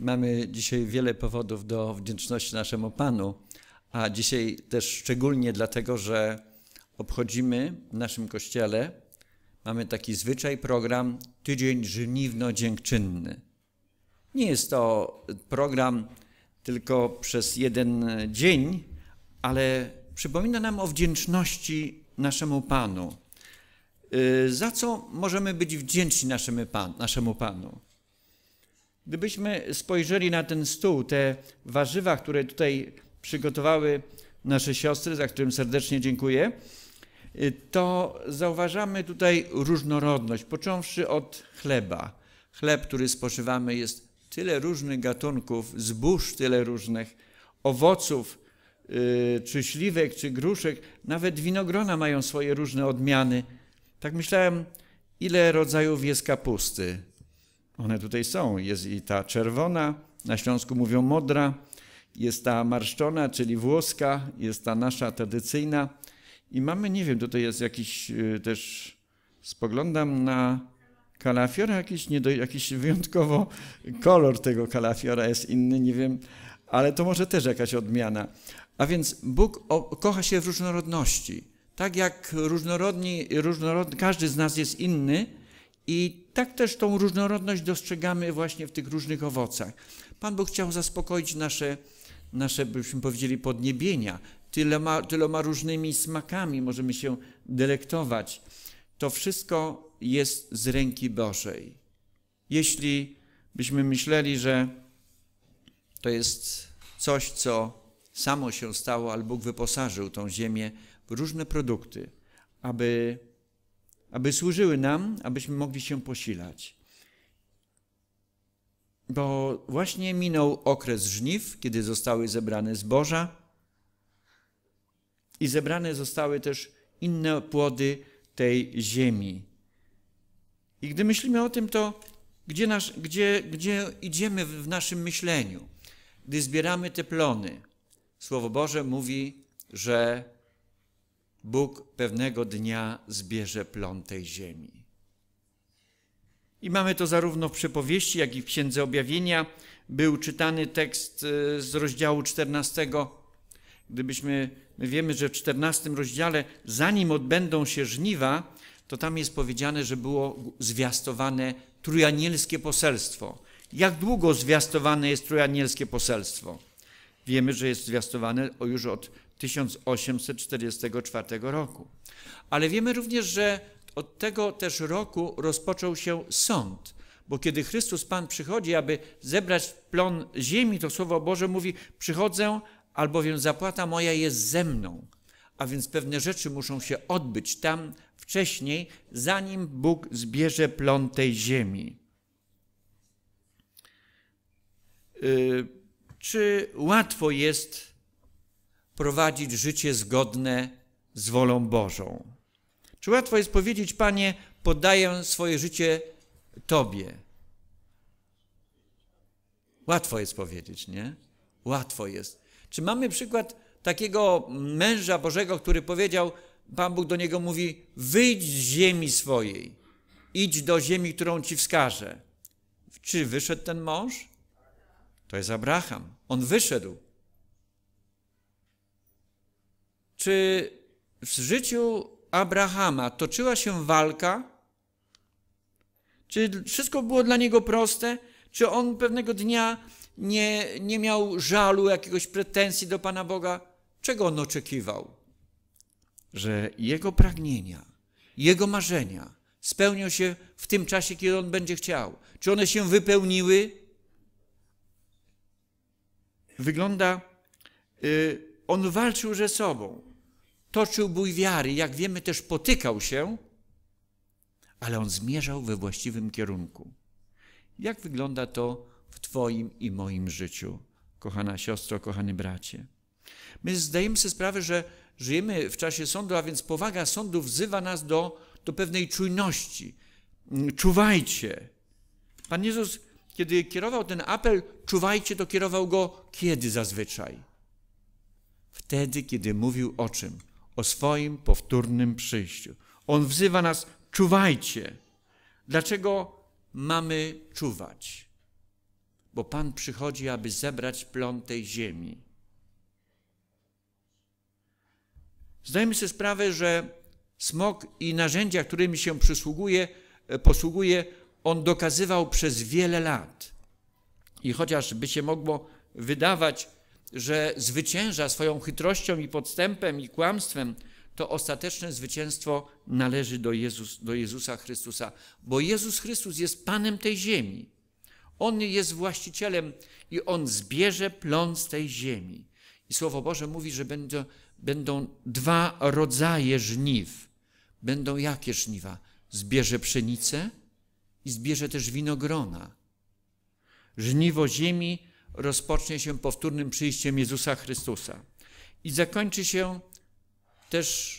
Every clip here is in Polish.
Mamy dzisiaj wiele powodów do wdzięczności naszemu Panu, a dzisiaj też szczególnie dlatego, że obchodzimy w naszym kościele, mamy taki zwyczaj, program Tydzień Żniwno-Dziękczynny. Nie jest to program tylko przez jeden dzień, ale przypomina nam o wdzięczności naszemu Panu. Y, za co możemy być wdzięczni naszemu, naszemu Panu? Gdybyśmy spojrzeli na ten stół, te warzywa, które tutaj przygotowały nasze siostry, za którym serdecznie dziękuję, y, to zauważamy tutaj różnorodność, począwszy od chleba. Chleb, który spożywamy, jest tyle różnych gatunków, zbóż tyle różnych, owoców, y, czy śliwek, czy gruszek, nawet winogrona mają swoje różne odmiany. Tak myślałem, ile rodzajów jest kapusty, one tutaj są. Jest i ta czerwona, na Śląsku mówią modra, jest ta marszczona, czyli włoska, jest ta nasza tradycyjna. I mamy, nie wiem, tutaj jest jakiś y, też, spoglądam na kalafiora, jakiś, do jakiś wyjątkowo kolor tego kalafiora jest inny, nie wiem, ale to może też jakaś odmiana. A więc Bóg o, kocha się w różnorodności. Tak jak różnorodni, każdy z nas jest inny, i tak też tą różnorodność dostrzegamy właśnie w tych różnych owocach. Pan Bóg chciał zaspokoić nasze, nasze byśmy powiedzieli, podniebienia. Tyloma, tyloma różnymi smakami możemy się delektować. To wszystko jest z ręki Bożej. Jeśli byśmy myśleli, że to jest coś, co samo się stało, albo Bóg wyposażył tą ziemię w różne produkty, aby aby służyły nam, abyśmy mogli się posilać. Bo właśnie minął okres żniw, kiedy zostały zebrane zboża i zebrane zostały też inne płody tej ziemi. I gdy myślimy o tym, to gdzie, nasz, gdzie, gdzie idziemy w naszym myśleniu? Gdy zbieramy te plony, Słowo Boże mówi, że Bóg pewnego dnia zbierze plon tej ziemi. I mamy to zarówno w przypowieści, jak i w Księdze Objawienia. Był czytany tekst e, z rozdziału 14. Gdybyśmy, my wiemy, że w 14 rozdziale, zanim odbędą się żniwa, to tam jest powiedziane, że było zwiastowane trójanielskie poselstwo. Jak długo zwiastowane jest trójanielskie poselstwo? Wiemy, że jest zwiastowane już od 1844 roku. Ale wiemy również, że od tego też roku rozpoczął się sąd. Bo kiedy Chrystus Pan przychodzi, aby zebrać plon ziemi, to Słowo Boże mówi: Przychodzę, albowiem zapłata moja jest ze mną. A więc pewne rzeczy muszą się odbyć tam wcześniej, zanim Bóg zbierze plon tej ziemi. Y, czy łatwo jest prowadzić życie zgodne z wolą Bożą. Czy łatwo jest powiedzieć, Panie, poddaję swoje życie Tobie? Łatwo jest powiedzieć, nie? Łatwo jest. Czy mamy przykład takiego męża Bożego, który powiedział, Pan Bóg do niego mówi: Wyjdź z ziemi swojej, idź do ziemi, którą ci wskażę. Czy wyszedł ten mąż? To jest Abraham. On wyszedł. Czy w życiu Abrahama toczyła się walka? Czy wszystko było dla niego proste? Czy on pewnego dnia nie, nie miał żalu, jakiegoś pretensji do Pana Boga? Czego on oczekiwał? Że jego pragnienia, jego marzenia spełnią się w tym czasie, kiedy on będzie chciał. Czy one się wypełniły? Wygląda, y, on walczył ze sobą toczył bój wiary, jak wiemy też potykał się, ale on zmierzał we właściwym kierunku. Jak wygląda to w Twoim i moim życiu, kochana siostro, kochany bracie? My zdajemy sobie sprawę, że żyjemy w czasie sądu, a więc powaga sądu wzywa nas do, do pewnej czujności. Mm, czuwajcie. Pan Jezus, kiedy kierował ten apel, czuwajcie, to kierował go kiedy zazwyczaj? Wtedy, kiedy mówił o czym? o swoim powtórnym przyjściu. On wzywa nas: czuwajcie. Dlaczego mamy czuwać? Bo Pan przychodzi, aby zebrać plon tej ziemi. Zdajmy sobie sprawę, że smok i narzędzia, którymi się przysługuje, e, posługuje, on dokazywał przez wiele lat. I chociaż by się mogło wydawać, że zwycięża swoją chytrością i podstępem i kłamstwem, to ostateczne zwycięstwo należy do, Jezus, do Jezusa Chrystusa, bo Jezus Chrystus jest Panem tej ziemi. On jest właścicielem i On zbierze plon z tej ziemi. I Słowo Boże mówi, że będą, będą dwa rodzaje żniw. Będą jakie żniwa? Zbierze pszenicę i zbierze też winogrona. Żniwo ziemi rozpocznie się powtórnym przyjściem Jezusa Chrystusa. I zakończy się też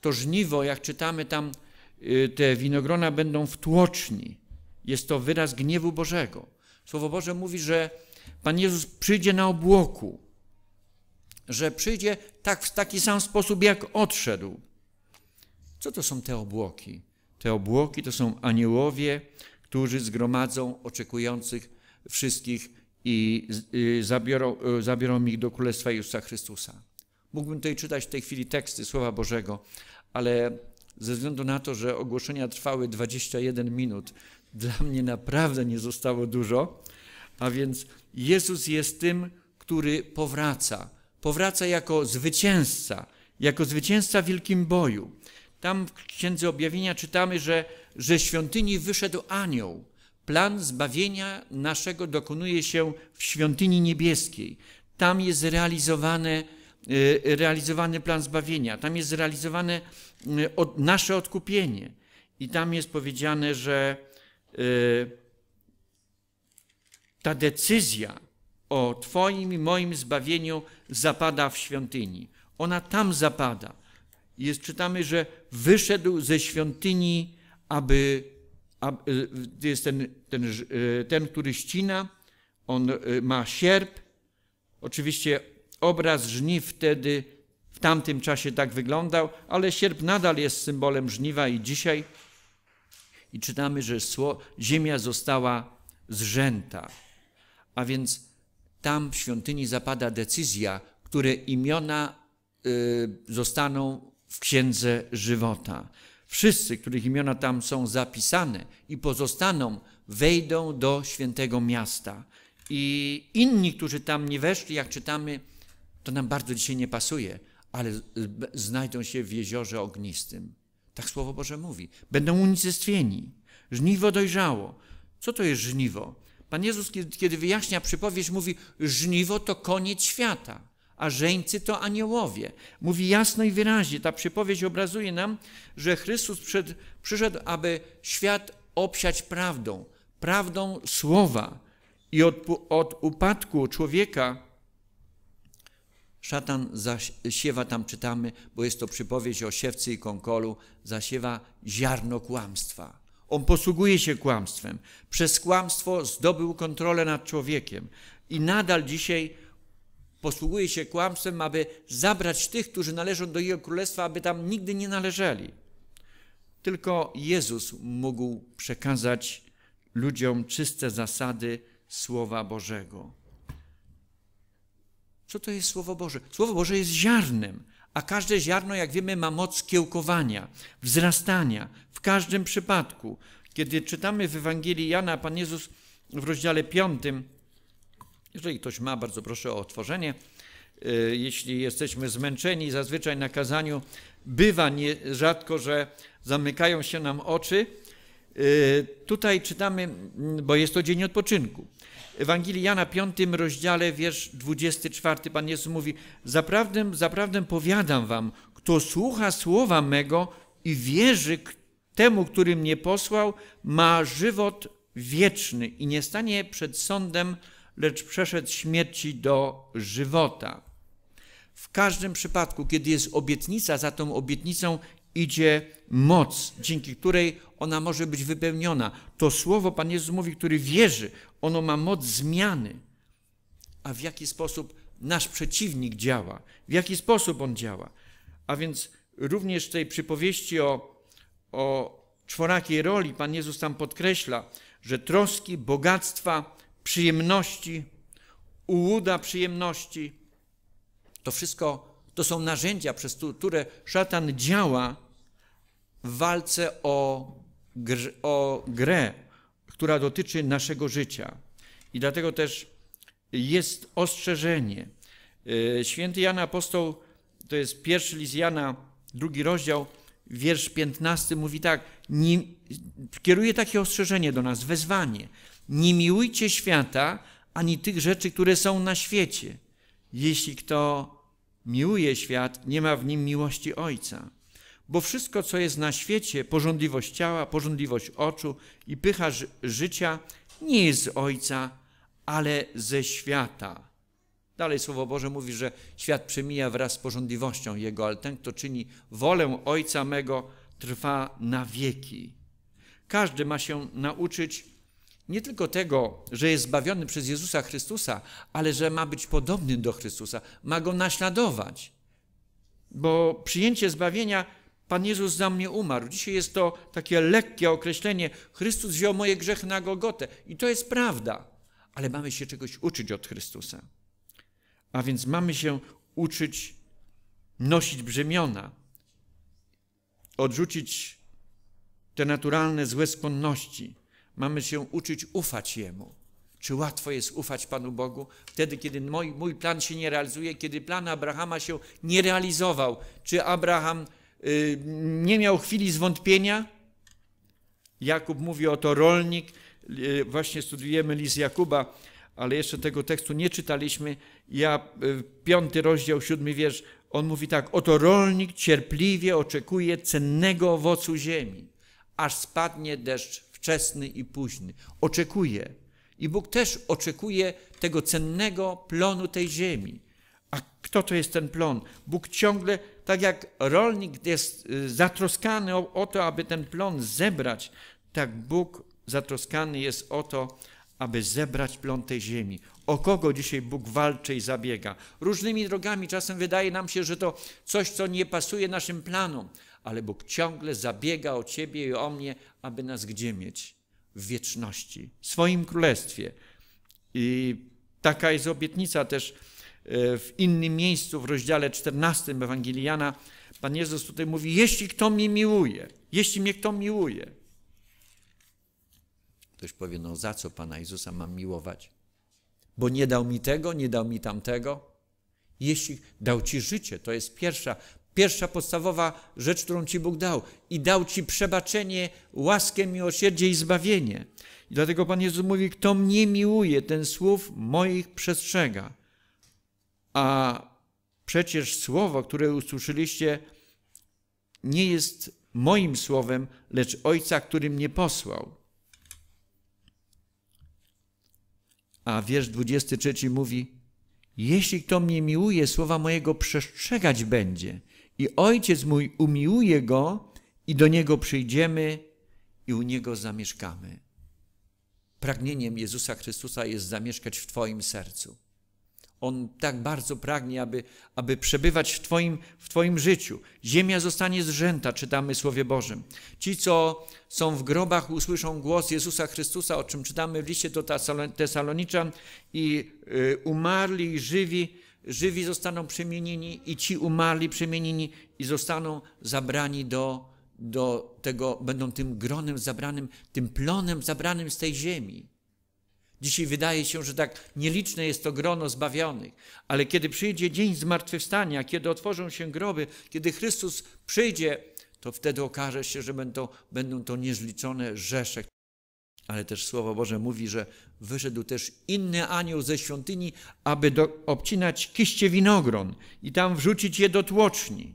to żniwo, jak czytamy tam, y, te winogrona będą w tłoczni. Jest to wyraz gniewu Bożego. Słowo Boże mówi, że Pan Jezus przyjdzie na obłoku, że przyjdzie tak, w taki sam sposób, jak odszedł. Co to są te obłoki? Te obłoki to są aniołowie, którzy zgromadzą oczekujących wszystkich i y, zabiorą, y, zabiorą ich do Królestwa Jezusa Chrystusa. Mógłbym tutaj czytać w tej chwili teksty Słowa Bożego, ale ze względu na to, że ogłoszenia trwały 21 minut, dla mnie naprawdę nie zostało dużo. A więc Jezus jest tym, który powraca. Powraca jako zwycięzca, jako zwycięzca w wielkim boju. Tam w Księdze Objawienia czytamy, że ze świątyni wyszedł anioł plan zbawienia naszego dokonuje się w świątyni niebieskiej. Tam jest realizowany, realizowany plan zbawienia, tam jest realizowane y, nasze odkupienie. I tam jest powiedziane, że y, ta decyzja o Twoim i moim zbawieniu zapada w świątyni. Ona tam zapada. Jest, czytamy, że wyszedł ze świątyni, aby a y, y, jest ten, ten, y, ten, który ścina, on ma sierp. Oczywiście obraz żniw wtedy, w tamtym czasie tak wyglądał, ale sierp nadal jest symbolem żniwa i dzisiaj. I czytamy, że ziemia została zrzęta. A więc tam w świątyni zapada decyzja, które imiona zostaną w księdze żywota. Wszyscy, których imiona tam są zapisane i pozostaną, wejdą do świętego miasta. I inni, którzy tam nie weszli, jak czytamy, to nam bardzo dzisiaj nie pasuje, ale znajdą się w jeziorze ognistym. Tak Słowo Boże mówi. Będą unicestwieni. Żniwo dojrzało. Co to jest żniwo? Pan Jezus, kiedy wyjaśnia przypowieść, mówi: Żniwo to koniec świata a żeńcy to aniołowie. Mówi jasno i wyraźnie, ta przypowiedź obrazuje nam, że Chrystus przed, przyszedł, aby świat obsiać prawdą, prawdą słowa. I od, od upadku człowieka szatan zasiewa, tam czytamy, bo jest to przypowiedź o siewcy i konkolu, zasiewa ziarno kłamstwa. On posługuje się kłamstwem. Przez kłamstwo zdobył kontrolę nad człowiekiem. I nadal dzisiaj posługuje się kłamstwem, aby zabrać tych, którzy należą do Jego Królestwa, aby tam nigdy nie należeli. Tylko Jezus mógł przekazać ludziom czyste zasady Słowa Bożego. Co to jest Słowo Boże? Słowo Boże jest ziarnem, a każde ziarno, jak wiemy, ma moc kiełkowania, wzrastania w każdym przypadku. Kiedy czytamy w Ewangelii Jana, Pan Jezus w rozdziale 5 jeżeli ktoś ma, bardzo proszę o otworzenie. Y, jeśli jesteśmy zmęczeni, zazwyczaj na kazaniu bywa rzadko, że zamykają się nam oczy. Y, tutaj czytamy, mm, bo jest to dzień odpoczynku. Ewangelii Jana, 5 rozdziale, wiersz 24, Pan Jezus mówi, zaprawdę, zaprawdę powiadam wam, kto słucha słowa mego i wierzy temu, który mnie posłał, ma żywot wieczny i nie stanie przed sądem, lecz przeszedł śmierci do żywota. W każdym przypadku, kiedy jest obietnica, za tą obietnicą idzie moc, dzięki której ona może być wypełniona. To słowo Pan Jezus mówi, który wierzy, ono ma moc zmiany. A w jaki sposób nasz przeciwnik działa? W jaki sposób on działa? A więc również w tej przypowieści o, o czworakiej roli Pan Jezus tam podkreśla, że troski, bogactwa, przyjemności, ułuda przyjemności. To wszystko to są narzędzia, przez które szatan działa w walce o, gr, o grę, która dotyczy naszego życia. I dlatego też jest ostrzeżenie. Y, święty Jan Apostoł, to jest pierwszy list Jana, drugi rozdział, wiersz 15 mówi tak, nie, kieruje takie ostrzeżenie do nas, wezwanie. Nie miłujcie świata ani tych rzeczy, które są na świecie. Jeśli kto miłuje świat, nie ma w nim miłości Ojca. Bo wszystko, co jest na świecie, porządliwość ciała, porządliwość oczu i pycha życia, nie jest z Ojca, ale ze świata. Dalej Słowo Boże mówi, że świat przemija wraz z porządliwością Jego, ale ten, kto czyni wolę Ojca mego, trwa na wieki. Każdy ma się nauczyć nie tylko tego, że jest zbawiony przez Jezusa Chrystusa, ale że ma być podobny do Chrystusa, ma go naśladować. Bo przyjęcie zbawienia Pan Jezus za mnie umarł. Dzisiaj jest to takie lekkie określenie. Chrystus wziął moje grzechy na gogotę. I to jest prawda. Ale mamy się czegoś uczyć od Chrystusa. A więc mamy się uczyć nosić brzemiona, odrzucić te naturalne złe skłonności, Mamy się uczyć ufać Jemu. Czy łatwo jest ufać Panu Bogu? Wtedy, kiedy mój, mój plan się nie realizuje, kiedy plan Abrahama się nie realizował. Czy Abraham y, nie miał chwili zwątpienia? Jakub mówi o to rolnik. Y, właśnie studiujemy list Jakuba, ale jeszcze tego tekstu nie czytaliśmy. Ja, y, piąty rozdział, siódmy wiersz, on mówi tak: Oto rolnik cierpliwie oczekuje cennego owocu ziemi, aż spadnie deszcz wczesny i późny. Oczekuje. I Bóg też oczekuje tego cennego plonu tej ziemi. A kto to jest ten plon? Bóg ciągle, tak jak rolnik jest y, zatroskany o, o to, aby ten plon zebrać, tak Bóg zatroskany jest o to, aby zebrać plon tej ziemi. O kogo dzisiaj Bóg walczy i zabiega? Różnymi drogami czasem wydaje nam się, że to coś, co nie pasuje naszym planom, ale Bóg ciągle zabiega o ciebie i o mnie, aby nas gdzie mieć? W wieczności, w swoim królestwie. I taka jest obietnica też e, w innym miejscu, w rozdziale 14 Ewangelijana. Pan Jezus tutaj mówi: Jeśli kto mnie miłuje, jeśli mnie kto miłuje. Ktoś powie: No, za co pana Jezusa mam miłować? Bo nie dał mi tego, nie dał mi tamtego. Jeśli dał ci życie, to jest pierwsza pierwsza podstawowa rzecz, którą Ci Bóg dał. I dał Ci przebaczenie, łaskę, miłosierdzie i zbawienie. I dlatego Pan Jezus mówi, kto mnie miłuje, ten słów moich przestrzega. A przecież słowo, które usłyszeliście, nie jest moim słowem, lecz Ojca, który mnie posłał. A wiersz 23 mówi, jeśli kto mnie miłuje, słowa mojego przestrzegać będzie – i ojciec mój umiłuje go i do niego przyjdziemy i u niego zamieszkamy. Pragnieniem Jezusa Chrystusa jest zamieszkać w Twoim sercu. On tak bardzo pragnie, aby, aby przebywać w twoim, w twoim życiu. Ziemia zostanie zrzęta, czytamy Słowie Bożym. Ci, co są w grobach, usłyszą głos Jezusa Chrystusa, o czym czytamy w liście do Tesaloniczan i y, umarli i żywi żywi zostaną przemienieni i ci umarli przemienieni i zostaną zabrani do, do tego, będą tym gronem zabranym, tym plonem zabranym z tej ziemi. Dzisiaj wydaje się, że tak nieliczne jest to grono zbawionych, ale kiedy przyjdzie dzień zmartwychwstania, kiedy otworzą się groby, kiedy Chrystus przyjdzie, to wtedy okaże się, że będą, będą to niezliczone rzesze. Ale też Słowo Boże mówi, że wyszedł też inny anioł ze świątyni, aby do, obcinać kiście winogron i tam wrzucić je do tłoczni.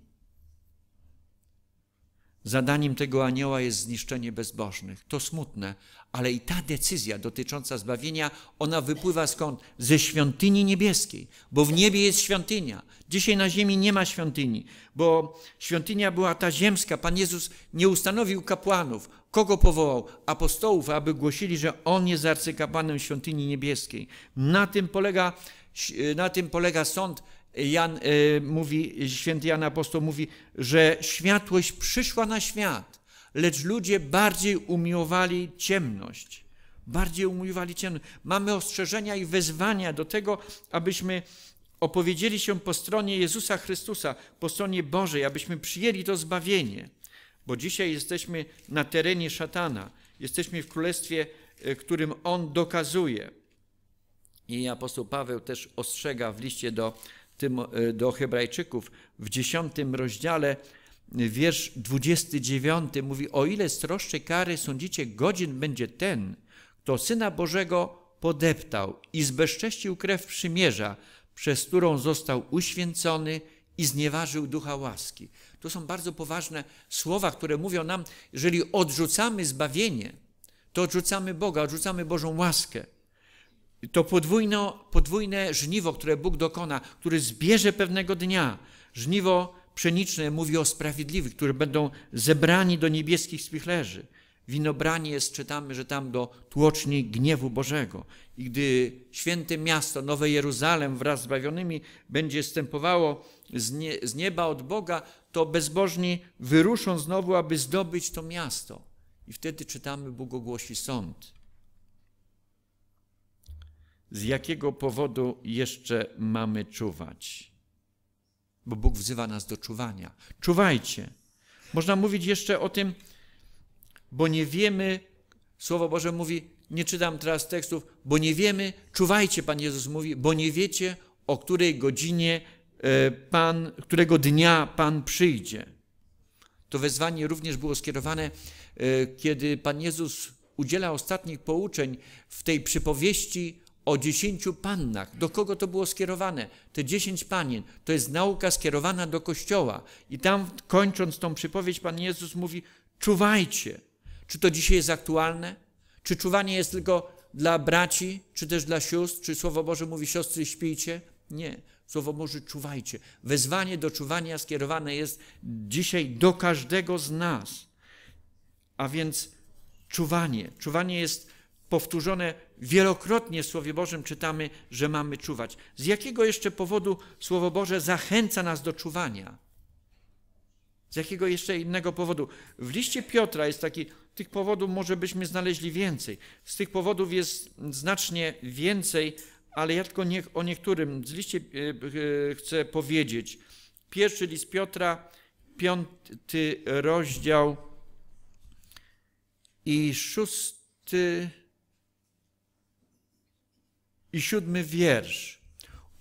Zadaniem tego anioła jest zniszczenie bezbożnych. To smutne, ale i ta decyzja dotycząca zbawienia, ona wypływa skąd? Ze świątyni niebieskiej, bo w niebie jest świątynia. Dzisiaj na ziemi nie ma świątyni, bo świątynia była ta ziemska. Pan Jezus nie ustanowił kapłanów, Kogo powołał? Apostołów, aby głosili, że On jest arcykapłanem świątyni niebieskiej. Na tym polega, na tym polega sąd. Jan y, mówi, święty Jan Apostoł mówi, że światłość przyszła na świat, lecz ludzie bardziej umiłowali ciemność. Bardziej umiłowali ciemność. Mamy ostrzeżenia i wezwania do tego, abyśmy opowiedzieli się po stronie Jezusa Chrystusa, po stronie Bożej, abyśmy przyjęli to zbawienie bo dzisiaj jesteśmy na terenie szatana, jesteśmy w królestwie, e, którym on dokazuje. I apostoł Paweł też ostrzega w liście do, tym, e, do Hebrajczyków w dziesiątym rozdziale, e, wiersz 29 mówi: O ile stroższej kary sądzicie, godzin będzie ten, kto syna Bożego podeptał i zbezcześcił krew przymierza, przez którą został uświęcony i znieważył ducha łaski. To są bardzo poważne słowa, które mówią nam, jeżeli odrzucamy zbawienie, to odrzucamy Boga, odrzucamy Bożą łaskę. To podwójno, podwójne żniwo, które Bóg dokona, który zbierze pewnego dnia. Żniwo pszeniczne mówi o sprawiedliwych, którzy będą zebrani do niebieskich spichlerzy. Winobranie jest, czytamy, że tam do tłoczni gniewu Bożego. I gdy święte miasto, Nowe Jeruzalem wraz z bawionymi będzie stępowało z, nie, z nieba od Boga, to bezbożni wyruszą znowu, aby zdobyć to miasto. I wtedy czytamy, Bóg ogłosi sąd. Z jakiego powodu jeszcze mamy czuwać? Bo Bóg wzywa nas do czuwania. Czuwajcie. Można mówić jeszcze o tym, bo nie wiemy, Słowo Boże mówi, nie czytam teraz tekstów, bo nie wiemy, czuwajcie, Pan Jezus mówi, bo nie wiecie, o której godzinie E, Pan, którego dnia Pan przyjdzie. To wezwanie również było skierowane, e, kiedy Pan Jezus udziela ostatnich pouczeń w tej przypowieści o dziesięciu pannach. Do kogo to było skierowane? Te dziesięć panien. To jest nauka skierowana do Kościoła. I tam kończąc tą przypowiedź, Pan Jezus mówi, czuwajcie. Czy to dzisiaj jest aktualne? Czy czuwanie jest tylko dla braci, czy też dla sióstr? Czy Słowo Boże mówi, siostry, śpijcie? Nie. Słowo Boże, czuwajcie. Wezwanie do czuwania skierowane jest dzisiaj do każdego z nas. A więc czuwanie. Czuwanie jest powtórzone wielokrotnie w Słowie Bożym. Czytamy, że mamy czuwać. Z jakiego jeszcze powodu Słowo Boże zachęca nas do czuwania? Z jakiego jeszcze innego powodu? W liście Piotra jest taki, tych powodów może byśmy znaleźli więcej. Z tych powodów jest znacznie więcej ale ja tylko nie, o niektórym z liście e, e, chcę powiedzieć. Pierwszy list Piotra, piąty rozdział i szósty i siódmy wiersz.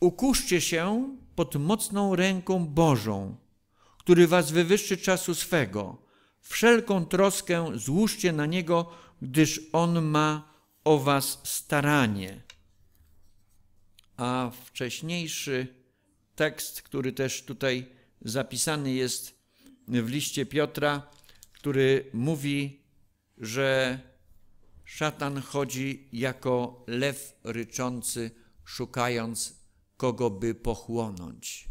Ukuszcie się pod mocną ręką Bożą, który was wywyższy czasu swego. Wszelką troskę złóżcie na Niego, gdyż On ma o was staranie a wcześniejszy tekst, który też tutaj zapisany jest w liście Piotra, który mówi, że szatan chodzi jako lew ryczący, szukając kogo by pochłonąć.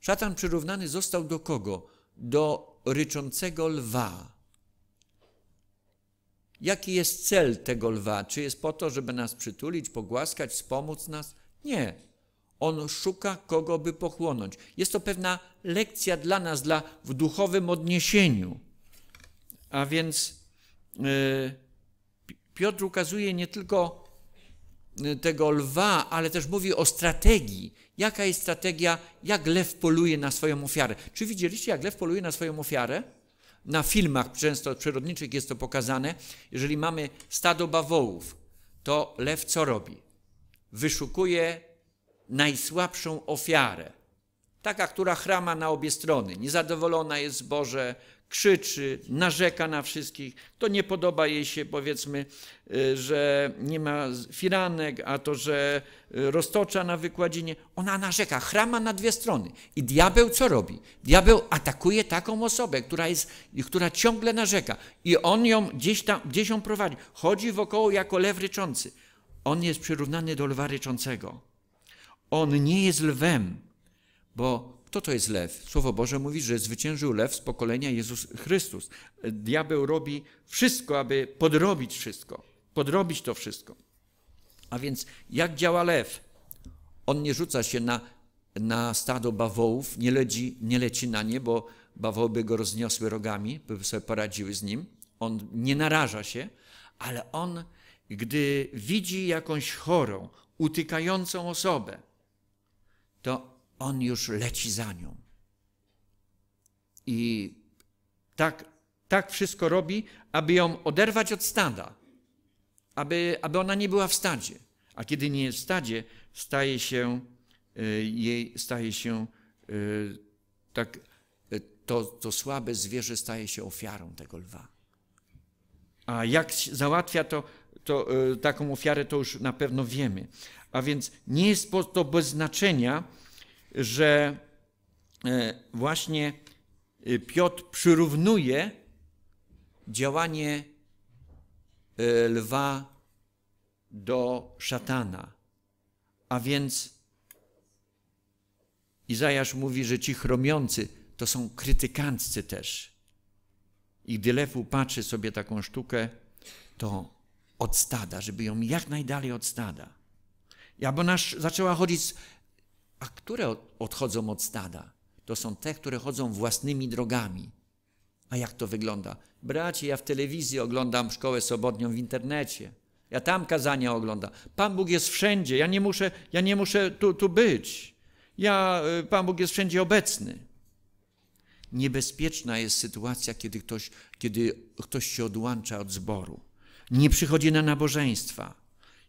Szatan przyrównany został do kogo? Do ryczącego lwa. Jaki jest cel tego lwa? Czy jest po to, żeby nas przytulić, pogłaskać, wspomóc nas? Nie. On szuka kogo by pochłonąć. Jest to pewna lekcja dla nas, dla w duchowym odniesieniu. A więc e, Piotr ukazuje nie tylko e, tego lwa, ale też mówi o strategii. Jaka jest strategia, jak lew poluje na swoją ofiarę? Czy widzieliście, jak lew poluje na swoją ofiarę? Na filmach często przyrodniczych jest to pokazane. Jeżeli mamy stado bawołów, to lew co robi? wyszukuje najsłabszą ofiarę. Taka, która chrama na obie strony, niezadowolona jest z Boże, krzyczy, narzeka na wszystkich. To nie podoba jej się, powiedzmy, y, że nie ma firanek, a to, że y, roztocza na wykładzinie. Ona narzeka, chrama na dwie strony. I diabeł co robi? Diabeł atakuje taką osobę, która, jest, która ciągle narzeka. I on ją gdzieś, tam, gdzieś ją prowadzi. Chodzi wokoło jako lew ryczący on jest przyrównany do lwa ryczącego. On nie jest lwem, bo kto to jest lew? Słowo Boże mówi, że zwyciężył lew z pokolenia Jezus Chrystus. Diabeł robi wszystko, aby podrobić wszystko, podrobić to wszystko. A więc jak działa lew? On nie rzuca się na, na stado bawołów, nie, leci, nie leci na nie, bo bawoły by go rozniosły rogami, by sobie poradziły z nim. On nie naraża się, ale on gdy widzi jakąś chorą, utykającą osobę, to on już leci za nią. I tak, tak wszystko robi, aby ją oderwać od stada, aby, aby ona nie była w stadzie. A kiedy nie jest w stadzie, staje się y, jej staje się y, tak, y, to, to słabe zwierzę staje się ofiarą tego lwa. A jak załatwia to to, e, taką ofiarę to już na pewno wiemy. A więc nie jest to bez znaczenia, że e, właśnie e, Piotr przyrównuje działanie lwa do szatana. A więc Izajasz mówi, że ci chromiący to są krytykanccy też. I gdy lew upatrzy sobie taką sztukę, to od stada, żeby ją jak najdalej od stada. I aby ona zaczęła chodzić, a które odchodzą od stada? To są te, które chodzą własnymi drogami. A jak to wygląda? Bracie, ja w telewizji oglądam szkołę sobotnią w internecie. Ja tam kazania oglądam. Pan Bóg jest wszędzie. Ja nie muszę, ja nie muszę tu, tu być. Ja, y, Pan Bóg jest wszędzie obecny. Niebezpieczna jest sytuacja, kiedy ktoś, kiedy ktoś się odłącza od zboru nie przychodzi na nabożeństwa.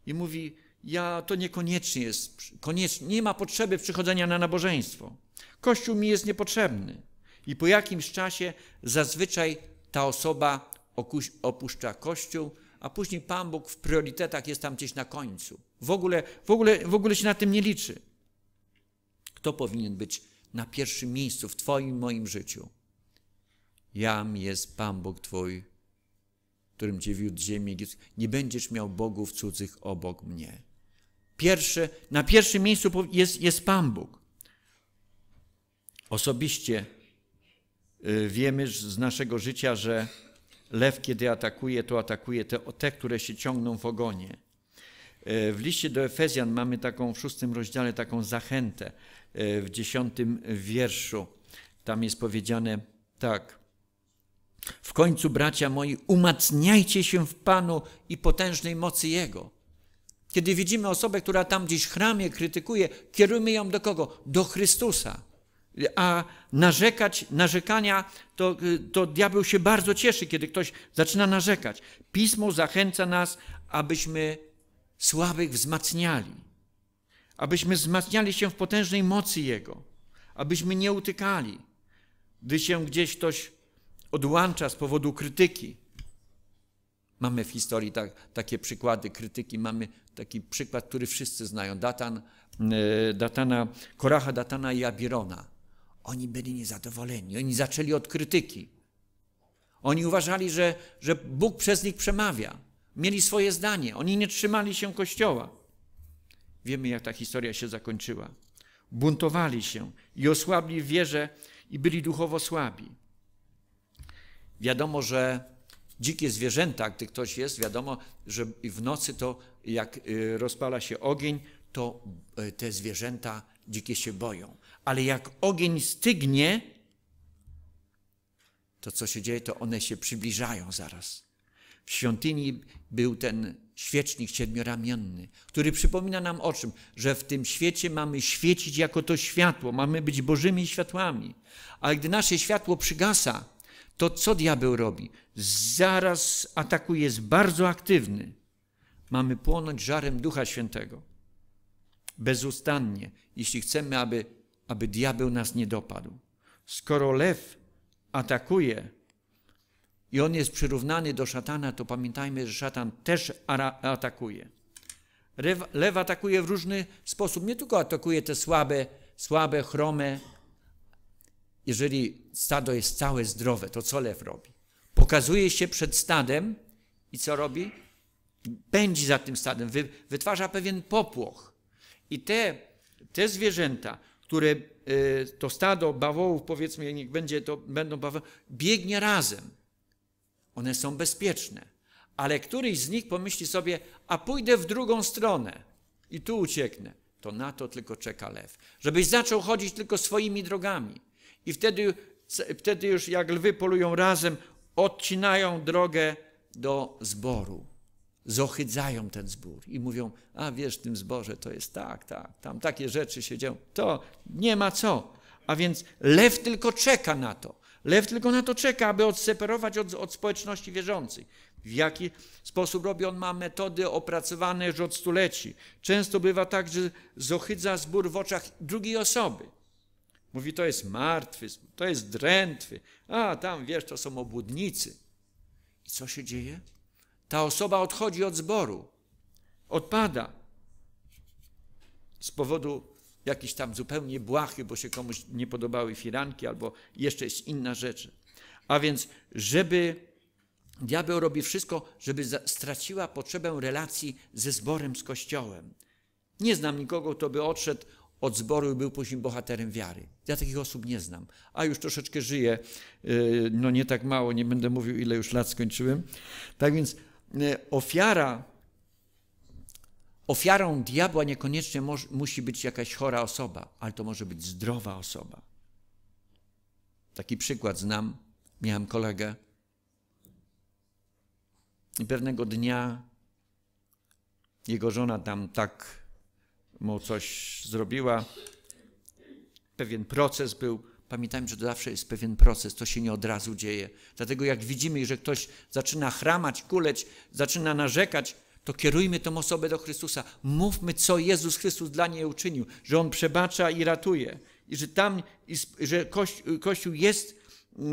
I mówi, ja to niekoniecznie jest, koniecznie, nie ma potrzeby przychodzenia na nabożeństwo. Kościół mi jest niepotrzebny. I po jakimś czasie zazwyczaj ta osoba opuszcza kościół, a później Pan Bóg w priorytetach jest tam gdzieś na końcu. W ogóle, w ogóle, w ogóle się na tym nie liczy. Kto powinien być na pierwszym miejscu w Twoim, moim życiu? Jam jest Pan Bóg Twój, którym cię wiódł ziemi egipskiej, nie będziesz miał bogów cudzych obok mnie. Pierwsze, na pierwszym miejscu jest, jest Pan Bóg. Osobiście y, wiemy z naszego życia, że lew, kiedy atakuje, to atakuje te, te które się ciągną w ogonie. Y, w liście do Efezjan mamy taką w szóstym rozdziale taką zachętę y, w dziesiątym wierszu. Tam jest powiedziane tak. W końcu, bracia moi, umacniajcie się w Panu i potężnej mocy Jego. Kiedy widzimy osobę, która tam gdzieś w chramie krytykuje, kierujmy ją do kogo? Do Chrystusa. A narzekać, narzekania, to, to diabeł się bardzo cieszy, kiedy ktoś zaczyna narzekać. Pismo zachęca nas, abyśmy słabych wzmacniali, abyśmy wzmacniali się w potężnej mocy Jego, abyśmy nie utykali. Gdy się gdzieś ktoś odłącza z powodu krytyki. Mamy w historii tak, takie przykłady krytyki, mamy taki przykład, który wszyscy znają, Datan, e, Datana, Koracha, Datana i Abirona. Oni byli niezadowoleni, oni zaczęli od krytyki. Oni uważali, że, że Bóg przez nich przemawia. Mieli swoje zdanie, oni nie trzymali się Kościoła. Wiemy, jak ta historia się zakończyła. Buntowali się i osłabli w wierze i byli duchowo słabi. Wiadomo, że dzikie zwierzęta, gdy ktoś jest, wiadomo, że w nocy to jak y, rozpala się ogień, to y, te zwierzęta dzikie się boją. Ale jak ogień stygnie, to co się dzieje, to one się przybliżają zaraz. W świątyni był ten świecznik siedmioramienny, który przypomina nam o czym? Że w tym świecie mamy świecić jako to światło, mamy być Bożymi światłami. Ale gdy nasze światło przygasa, to co diabeł robi? Zaraz atakuje, jest bardzo aktywny. Mamy płonąć żarem Ducha Świętego. Bezustannie, jeśli chcemy, aby, aby diabeł nas nie dopadł. Skoro lew atakuje i on jest przyrównany do szatana, to pamiętajmy, że szatan też atakuje. Lew, atakuje w różny sposób. Nie tylko atakuje te słabe, słabe, chrome jeżeli stado jest całe zdrowe, to co lew robi? Pokazuje się przed stadem i co robi? Pędzi za tym stadem, wytwarza pewien popłoch. I te, te zwierzęta, które e, to stado bawołów, powiedzmy, niech będzie to, będą bawoły, biegnie razem. One są bezpieczne. Ale któryś z nich pomyśli sobie, a pójdę w drugą stronę i tu ucieknę. To na to tylko czeka lew. Żebyś zaczął chodzić tylko swoimi drogami i wtedy, wtedy już jak lwy polują razem, odcinają drogę do zboru. Zohydzają ten zbór i mówią, a wiesz, w tym zborze to jest tak, tak, tam takie rzeczy się dzieją. To nie ma co. A więc lew tylko czeka na to. Lew tylko na to czeka, aby odseparować od, od społeczności wierzącej. W jaki sposób robi on ma metody opracowane już od stuleci. Często bywa tak, że zohydza zbór w oczach drugiej osoby. Mówi, to jest martwy, to jest drętwy. A tam, wiesz, to są obłudnicy. I co się dzieje? Ta osoba odchodzi od zboru, odpada z powodu jakichś tam zupełnie błahy, bo się komuś nie podobały firanki albo jeszcze jest inna rzecz. A więc, żeby diabeł robi wszystko, żeby straciła potrzebę relacji ze zborem, z Kościołem. Nie znam nikogo, kto by odszedł od zboru i był później bohaterem wiary. Ja takich osób nie znam, a już troszeczkę żyję, y, no nie tak mało, nie będę mówił ile już lat skończyłem. Tak więc y, ofiara, ofiarą diabła niekoniecznie musi być jakaś chora osoba, ale to może być zdrowa osoba. Taki przykład znam, miałem kolegę i pewnego dnia jego żona tam tak mu coś zrobiła. Pewien proces był. Pamiętajmy, że to zawsze jest pewien proces, to się nie od razu dzieje. Dlatego jak widzimy, że ktoś zaczyna chramać, kuleć, zaczyna narzekać, to kierujmy tą osobę do Chrystusa. Mówmy, co Jezus Chrystus dla niej uczynił, że On przebacza i ratuje, i że tam, że Kościół jest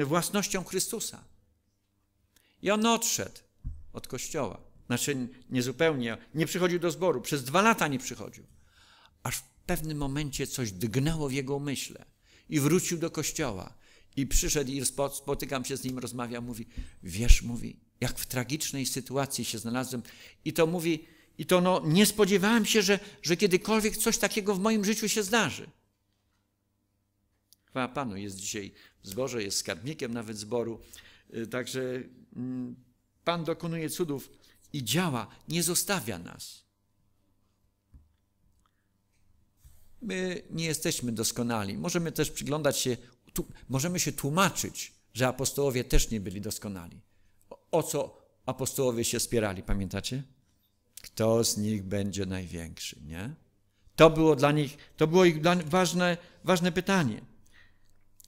własnością Chrystusa. I on odszedł od Kościoła. Znaczy, niezupełnie, nie przychodził do zboru, przez dwa lata nie przychodził aż w pewnym momencie coś dgnęło w jego umyśle i wrócił do kościoła. I przyszedł i spotykam się z nim, rozmawiam, mówi, wiesz, mówi, jak w tragicznej sytuacji się znalazłem. I to mówi, i to no, nie spodziewałem się, że, że kiedykolwiek coś takiego w moim życiu się zdarzy. Chwała Panu, jest dzisiaj w zborze, jest skarbnikiem nawet zboru. Y, także mm, Pan dokonuje cudów i działa, nie zostawia nas. My nie jesteśmy doskonali. Możemy też przyglądać się, tu, możemy się tłumaczyć, że apostołowie też nie byli doskonali. O, o co apostołowie się spierali, pamiętacie? Kto z nich będzie największy, nie? To było dla nich, to było ich ważne, ważne pytanie.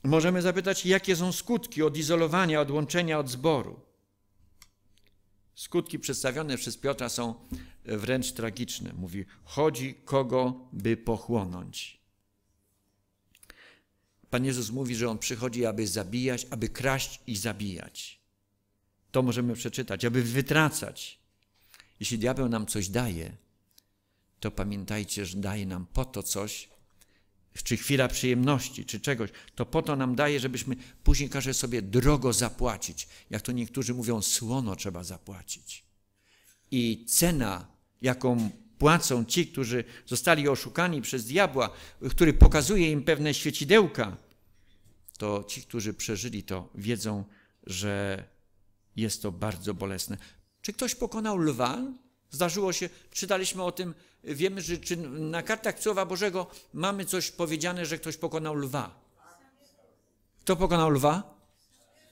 Możemy zapytać, jakie są skutki odizolowania, odłączenia od zboru. Skutki przedstawione przez Piotra są e, wręcz tragiczne. Mówi, chodzi kogo, by pochłonąć. Pan Jezus mówi, że On przychodzi, aby zabijać, aby kraść i zabijać. To możemy przeczytać, aby wytracać. Jeśli diabeł nam coś daje, to pamiętajcie, że daje nam po to coś, czy chwila przyjemności, czy czegoś, to po to nam daje, żebyśmy później każe sobie drogo zapłacić. Jak to niektórzy mówią, słono trzeba zapłacić. I cena, jaką płacą ci, którzy zostali oszukani przez diabła, który pokazuje im pewne świecidełka, to ci, którzy przeżyli to, wiedzą, że jest to bardzo bolesne. Czy ktoś pokonał lwa? Zdarzyło się, czytaliśmy o tym wiemy, że czy na kartach Słowa Bożego mamy coś powiedziane, że ktoś pokonał lwa. Kto pokonał lwa?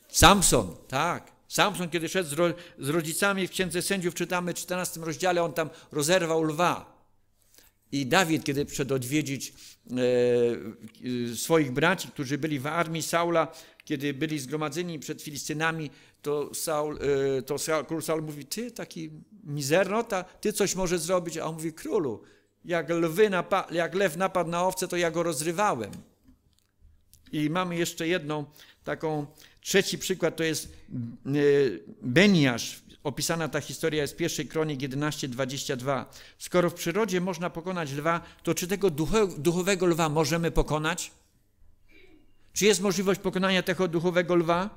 Samson, tak. Samson, kiedy szedł z, ro z rodzicami w Księdze Sędziów, czytamy w 14 rozdziale, on tam rozerwał lwa. I Dawid, kiedy przed odwiedzić e, e, swoich braci, którzy byli w armii Saula, kiedy byli zgromadzeni przed Filistynami, to, Saul, e, to Saul, król Saul mówi, ty taki mizernota, ty coś możesz zrobić, a on mówi, królu, jak, lwy napa- jak lew napadł na owce, to ja go rozrywałem. I mamy jeszcze jedną taką, trzeci przykład, to jest e, Beniasz. Opisana ta historia jest w pierwszej kronik 11:22. Skoro w przyrodzie można pokonać lwa, to czy tego duchowego lwa możemy pokonać? Czy jest możliwość pokonania tego duchowego lwa?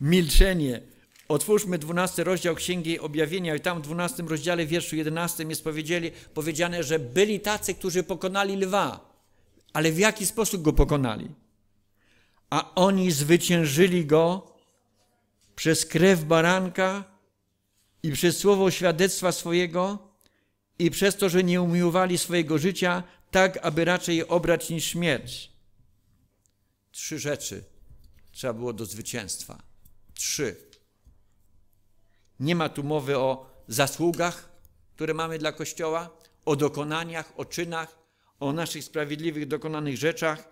Milczenie. Otwórzmy 12 rozdział Księgi Objawienia i tam w 12 rozdziale wierszu 11 jest powiedzieli, powiedziane, że byli tacy, którzy pokonali lwa. Ale w jaki sposób go pokonali? A oni zwyciężyli go przez krew baranka i przez słowo świadectwa swojego i przez to, że nie umiłowali swojego życia, tak aby raczej je obrać niż mieć. Trzy rzeczy trzeba było do zwycięstwa. Trzy. Nie ma tu mowy o zasługach, które mamy dla Kościoła, o dokonaniach, o czynach, o naszych sprawiedliwych dokonanych rzeczach.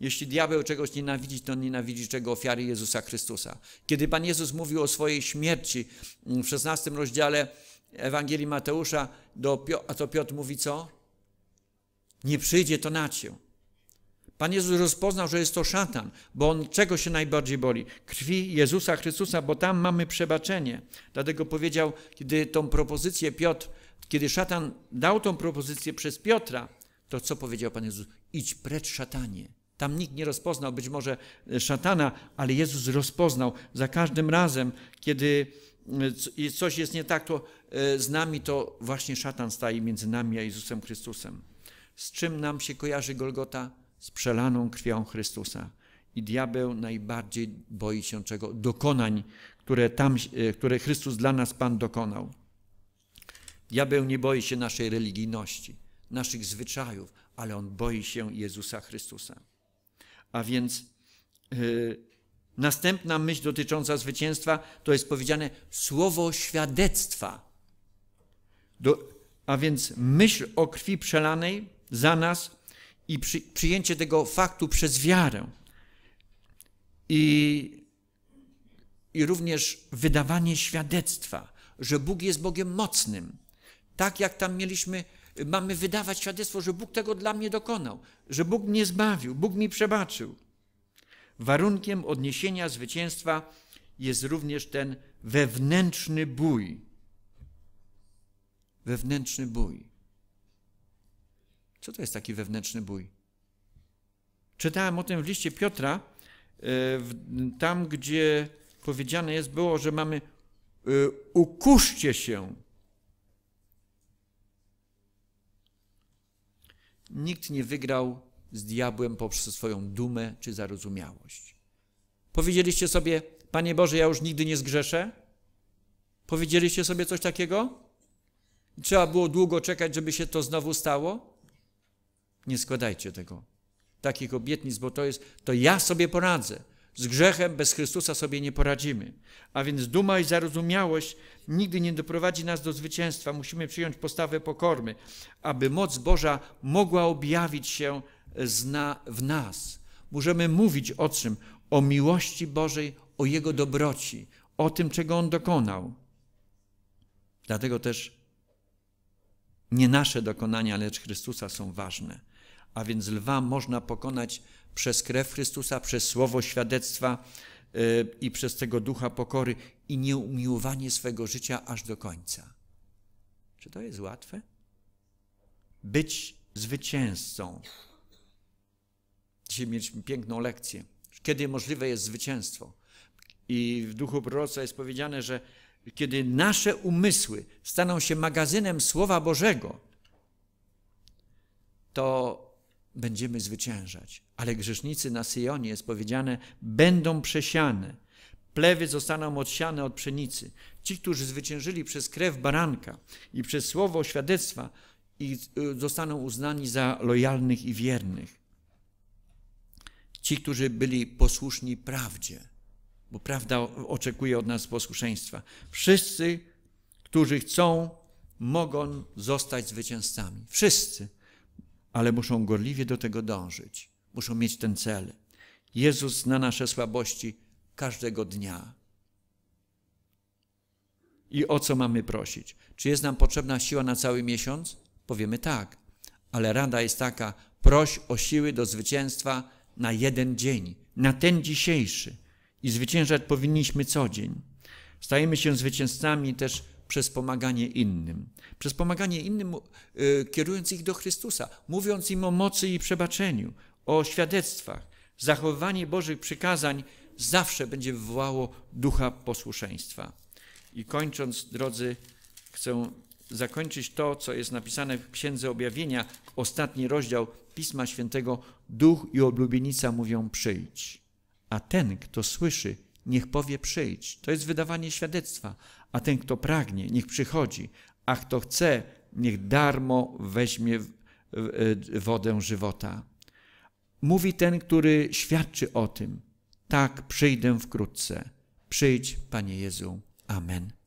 Jeśli diabeł czegoś nienawidzi, to nienawidzi czego ofiary Jezusa Chrystusa. Kiedy Pan Jezus mówił o swojej śmierci mm, w 16 rozdziale Ewangelii Mateusza, do, a to Piotr mówi co? nie przyjdzie to na cię. Pan Jezus rozpoznał, że jest to szatan, bo on czego się najbardziej boli? Krwi Jezusa Chrystusa, bo tam mamy przebaczenie. Dlatego powiedział, kiedy tą propozycję Piotr, kiedy szatan dał tą propozycję przez Piotra, to co powiedział Pan Jezus? Idź precz szatanie. Tam nikt nie rozpoznał być może e, szatana, ale Jezus rozpoznał. Za każdym razem, kiedy e, coś jest nie tak to e, z nami, to właśnie szatan staje między nami a Jezusem Chrystusem. Z czym nam się kojarzy Golgota? Z przelaną krwią Chrystusa. I diabeł najbardziej boi się czego? Dokonań, które, tam, e, które Chrystus dla nas Pan dokonał. Diabeł nie boi się naszej religijności, naszych zwyczajów, ale on boi się Jezusa Chrystusa. A więc yy, następna myśl dotycząca zwycięstwa to jest powiedziane słowo świadectwa. Do, a więc myśl o krwi przelanej za nas i przy, przyjęcie tego faktu przez wiarę. I, I również wydawanie świadectwa, że Bóg jest Bogiem mocnym. Tak jak tam mieliśmy, mamy wydawać świadectwo, że Bóg tego dla mnie dokonał, że Bóg mnie zbawił, Bóg mi przebaczył. Warunkiem odniesienia zwycięstwa jest również ten wewnętrzny bój. Wewnętrzny bój. Co to jest taki wewnętrzny bój? Czytałem o tym w liście Piotra, e, tam gdzie powiedziane jest było, że mamy e, ukuszcie się. Nikt nie wygrał z diabłem poprzez swoją dumę czy zarozumiałość. Powiedzieliście sobie, Panie Boże, ja już nigdy nie zgrzeszę? Powiedzieliście sobie coś takiego? Trzeba było długo czekać, żeby się to znowu stało? Nie składajcie tego. Takich obietnic, bo to jest, to ja sobie poradzę. Z grzechem bez Chrystusa sobie nie poradzimy. A więc duma i zarozumiałość nigdy nie doprowadzi nas do zwycięstwa. Musimy przyjąć postawę pokormy, aby moc Boża mogła objawić się e, zna w nas. Możemy mówić o czym? O miłości Bożej, o Jego dobroci, o tym, czego On dokonał. Dlatego też nie nasze dokonania, lecz Chrystusa są ważne a więc lwa można pokonać przez krew Chrystusa, przez słowo świadectwa y, i przez tego ducha pokory i nieumiłowanie swego życia aż do końca. Czy to jest łatwe? Być zwycięzcą. Dzisiaj mieliśmy piękną lekcję. Kiedy możliwe jest zwycięstwo? I w duchu proroca jest powiedziane, że kiedy nasze umysły staną się magazynem Słowa Bożego, to będziemy zwyciężać. Ale grzesznicy na Syjonie, jest powiedziane, będą przesiane. Plewy zostaną odsiane od pszenicy. Ci, którzy zwyciężyli przez krew baranka i przez słowo świadectwa, i y, zostaną uznani za lojalnych i wiernych. Ci, którzy byli posłuszni prawdzie, bo prawda oczekuje od nas posłuszeństwa. Wszyscy, którzy chcą, mogą zostać zwycięzcami. Wszyscy ale muszą gorliwie do tego dążyć, muszą mieć ten cel. Jezus zna nasze słabości każdego dnia. I o co mamy prosić? Czy jest nam potrzebna siła na cały miesiąc? Powiemy tak, ale rada jest taka: proś o siły do zwycięstwa na jeden dzień, na ten dzisiejszy. I zwyciężać powinniśmy co dzień. Stajemy się zwycięzcami też przez pomaganie innym. Przez pomaganie innym, y, kierując ich do Chrystusa, mówiąc im o mocy i przebaczeniu, o świadectwach. Zachowanie Bożych przykazań zawsze będzie wywołało ducha posłuszeństwa. I kończąc, drodzy, chcę zakończyć to, co jest napisane w Księdze Objawienia, ostatni rozdział Pisma Świętego. Duch i oblubienica mówią przyjdź, a ten, kto słyszy, niech powie przyjdź. To jest wydawanie świadectwa, a ten, kto pragnie, niech przychodzi, a kto chce, niech darmo weźmie e, wodę żywota. Mówi ten, który świadczy o tym. Tak, przyjdę wkrótce. Przyjdź, Panie Jezu. Amen.